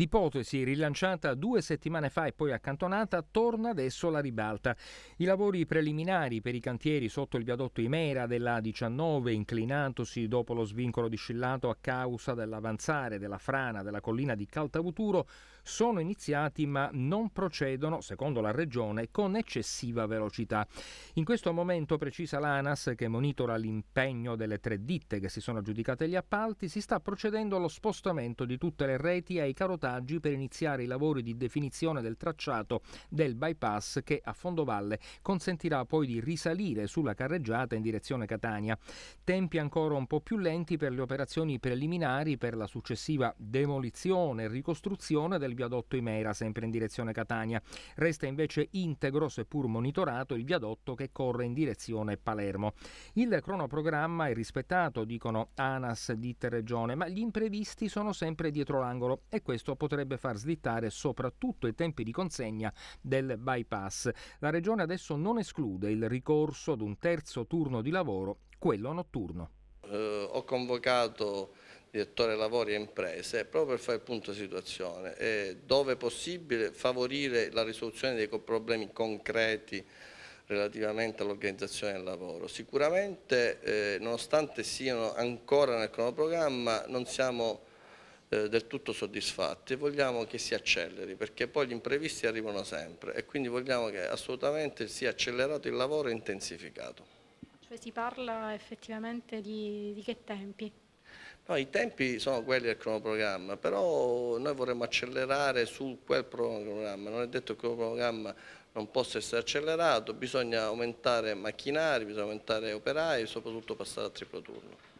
L'ipotesi, rilanciata due settimane fa e poi accantonata, torna adesso alla ribalta. I lavori preliminari per i cantieri sotto il viadotto Imera della 19 inclinatosi dopo lo svincolo di Scillato a causa dell'avanzare della frana della collina di Caltavuturo, sono iniziati ma non procedono, secondo la Regione, con eccessiva velocità. In questo momento, precisa l'ANAS, che monitora l'impegno delle tre ditte che si sono aggiudicate gli appalti, si sta procedendo allo spostamento di tutte le reti ai carotaggi passaggi per iniziare i lavori di definizione del tracciato del bypass che a Fondovalle consentirà poi di risalire sulla carreggiata in direzione Catania. Tempi ancora un po' più lenti per le operazioni preliminari per la successiva demolizione e ricostruzione del viadotto Imera, sempre in direzione Catania. Resta invece integro, seppur monitorato, il viadotto che corre in direzione Palermo. Il cronoprogramma è rispettato, dicono ANAS, DIT Regione, ma gli imprevisti sono sempre dietro l'angolo e questo questo potrebbe far slittare soprattutto i tempi di consegna del bypass. La Regione adesso non esclude il ricorso ad un terzo turno di lavoro, quello notturno. Eh, ho convocato direttore lavori e imprese proprio per fare il punto situazione e dove possibile favorire la risoluzione dei problemi concreti relativamente all'organizzazione del lavoro. Sicuramente eh, nonostante siano ancora nel cronoprogramma non siamo eh, del tutto soddisfatti e vogliamo che si acceleri perché poi gli imprevisti arrivano sempre e quindi vogliamo che assolutamente sia accelerato il lavoro e intensificato. Cioè si parla effettivamente di, di che tempi? No, I tempi sono quelli del cronoprogramma, però noi vorremmo accelerare su quel cronoprogramma, non è detto che il cronoprogramma non possa essere accelerato, bisogna aumentare macchinari, bisogna aumentare operai e soprattutto passare al triplo turno.